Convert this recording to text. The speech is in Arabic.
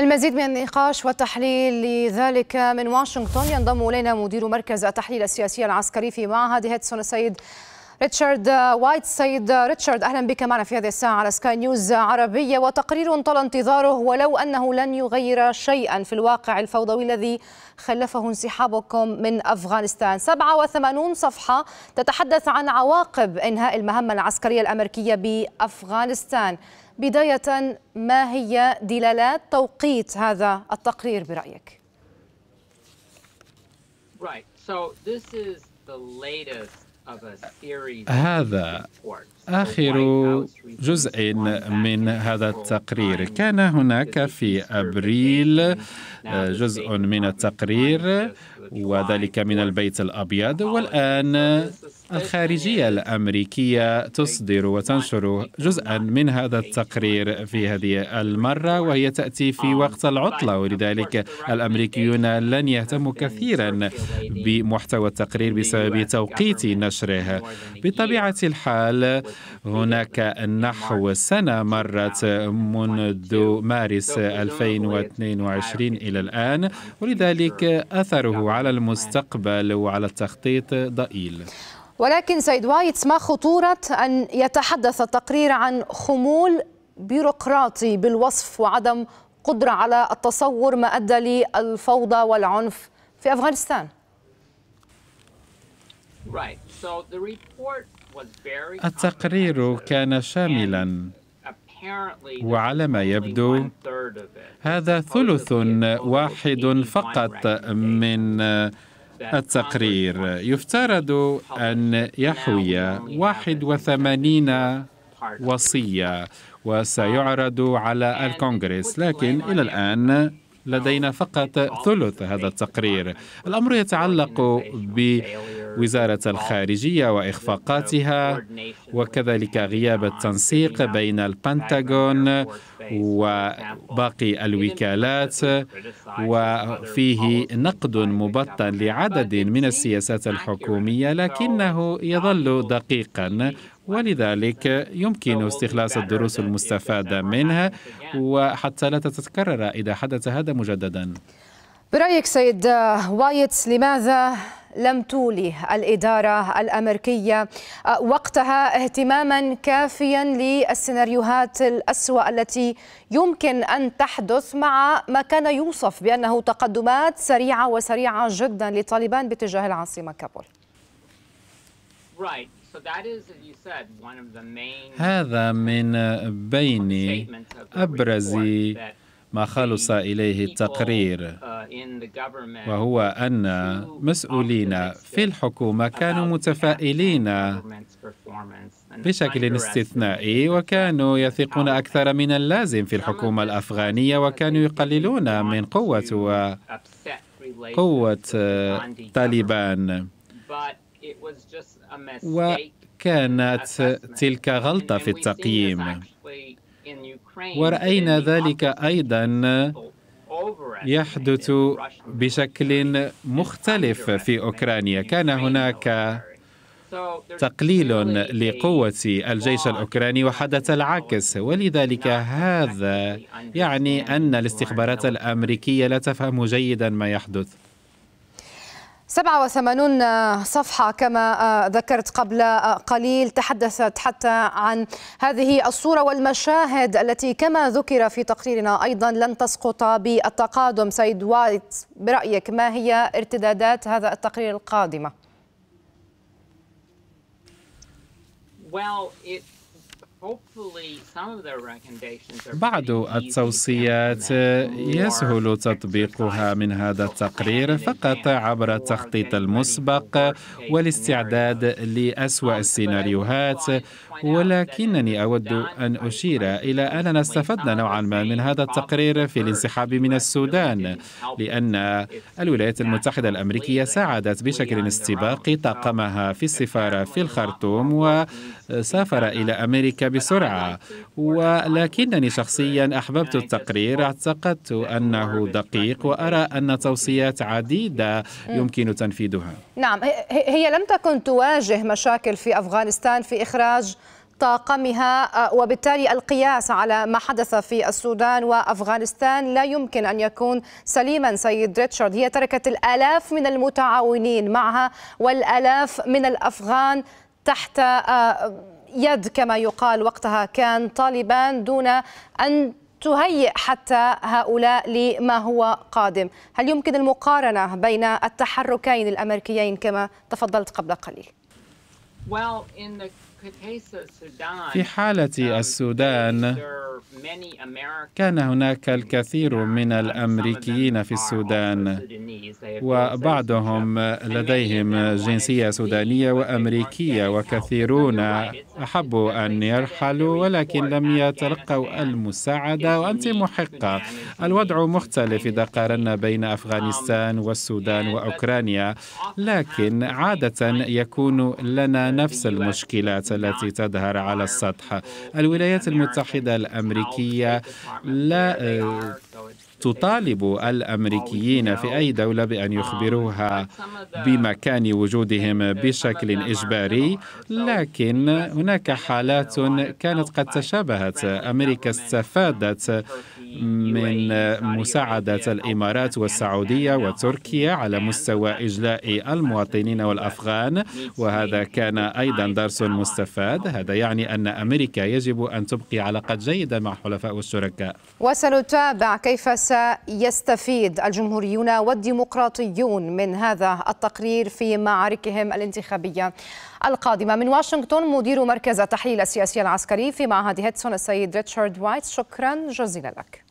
المزيد من النقاش والتحليل لذلك من واشنطن ينضم الينا مدير مركز التحليل السياسي العسكري في معهد هيدسون السيد ريتشارد سيد ريتشارد أهلا بك معنا في هذه الساعة على سكاي نيوز عربية وتقرير طال انتظاره ولو أنه لن يغير شيئا في الواقع الفوضوي الذي خلفه انسحابكم من أفغانستان 87 صفحة تتحدث عن عواقب إنهاء المهمة العسكرية الأمريكية بأفغانستان بداية ما هي دلالات توقيت هذا التقرير برأيك؟ Right. So this is the latest هذا آخر جزء من هذا التقرير كان هناك في أبريل آه، جزء من التقرير وذلك من البيت الأبيض والآن الخارجية الأمريكية تصدر وتنشر جزءا من هذا التقرير في هذه المرة وهي تأتي في وقت العطلة ولذلك الأمريكيون لن يهتموا كثيرا بمحتوى التقرير بسبب توقيت نشره بطبيعة الحال هناك نحو سنة مرت منذ مارس 2022 إلى الآن ولذلك أثره على المستقبل وعلى التخطيط ضئيل ولكن سيد وايتس ما خطورة أن يتحدث التقرير عن خمول بيروقراطي بالوصف وعدم قدرة على التصور ما أدى للفوضى والعنف في أفغانستان التقرير كان شاملا وعلى ما يبدو هذا ثلث واحد فقط من التقرير يفترض أن يحوي 81 وصية وسيعرض على الكونغرس لكن إلى الآن لدينا فقط ثلث هذا التقرير الأمر يتعلق ب وزارة الخارجية وإخفاقاتها وكذلك غياب التنسيق بين البنتاغون وباقي الوكالات وفيه نقد مبطن لعدد من السياسات الحكومية لكنه يظل دقيقا ولذلك يمكن استخلاص الدروس المستفادة منها وحتى لا تتكرر إذا حدث هذا مجددا برأيك سيد وايتس لماذا لم تولي الإدارة الأمريكية آه، وقتها اهتماما كافيا للسيناريوهات الأسوأ التي يمكن أن تحدث مع ما كان يوصف بأنه تقدمات سريعة وسريعة جدا لطالبان باتجاه العاصمة كابول هذا من بين أبرز ما خلص إليه التقرير وهو أن مسؤولين في الحكومة كانوا متفائلين بشكل استثنائي وكانوا يثقون أكثر من اللازم في الحكومة الأفغانية وكانوا يقللون من قوة قوة طالبان وكانت تلك غلطة في التقييم ورأينا ذلك أيضا يحدث بشكل مختلف في أوكرانيا كان هناك تقليل لقوة الجيش الأوكراني وحدث العكس ولذلك هذا يعني أن الاستخبارات الأمريكية لا تفهم جيدا ما يحدث 87 صفحة كما ذكرت قبل قليل تحدثت حتى عن هذه الصورة والمشاهد التي كما ذكر في تقريرنا أيضا لن تسقط بالتقادم سيد وايت برأيك ما هي ارتدادات هذا التقرير القادمة؟ Well, it بعض التوصيات آه، يسهل تطبيقها من هذا التقرير فقط عبر التخطيط المسبق والاستعداد لأسوأ um, السيناريوهات ولكنني أود أن أشير إلى أننا استفدنا نوعا ما من هذا التقرير في الانسحاب من السودان لأن الولايات المتحدة الأمريكية ساعدت بشكل استباقي um, طاقمها في السفارة في الخرطوم وسافر إلى أمريكا بسرعة ولكنني شخصيا أحببت التقرير اعتقدت أنه دقيق وأرى أن توصيات عديدة يمكن تنفيذها نعم هي لم تكن تواجه مشاكل في أفغانستان في إخراج طاقمها آه، وبالتالي القياس على ما حدث في السودان وافغانستان لا يمكن ان يكون سليما سيد ريتشارد هي تركت الالاف من المتعاونين معها والالاف من الافغان تحت آه، يد كما يقال وقتها كان طالبان دون أن تهيئ حتى هؤلاء لما هو قادم هل يمكن المقارنة بين التحركين الأمريكيين كما تفضلت قبل قليل؟ Well, in the في حالة um, السودان كان هناك الكثير من الأمريكيين في السودان وبعضهم لديهم جنسية سودانية وأمريكية وكثيرون أحبوا أن يرحلوا ولكن لم يتلقوا المساعدة وأنت محقة الوضع مختلف إذا قارنا بين أفغانستان والسودان وأوكرانيا لكن عادة يكون لنا نفس المشكلات التي تظهر على السطح الولايات المتحدة الأمريكية لا آه، تطالب الامريكيين في اي دوله بان يخبروها بمكان وجودهم بشكل اجباري لكن هناك حالات كانت قد تشابهت امريكا استفادت من مساعدة الإمارات يعني والسعودية وتركيا على يعني مستوى إجلاء المواطنين والأفغان وهذا كان أيضا درس مستفاد هذا يعني أن أمريكا يجب أن تبقي علاقات جيدة مع حلفاء والشركاء وسنتابع كيف سيستفيد الجمهوريون والديمقراطيون من هذا التقرير في معاركهم الانتخابية القادمة من واشنطن مدير مركز التحليل السياسي العسكري في معهد هيدسون السيد ريتشارد وايت شكرا جزيلا لك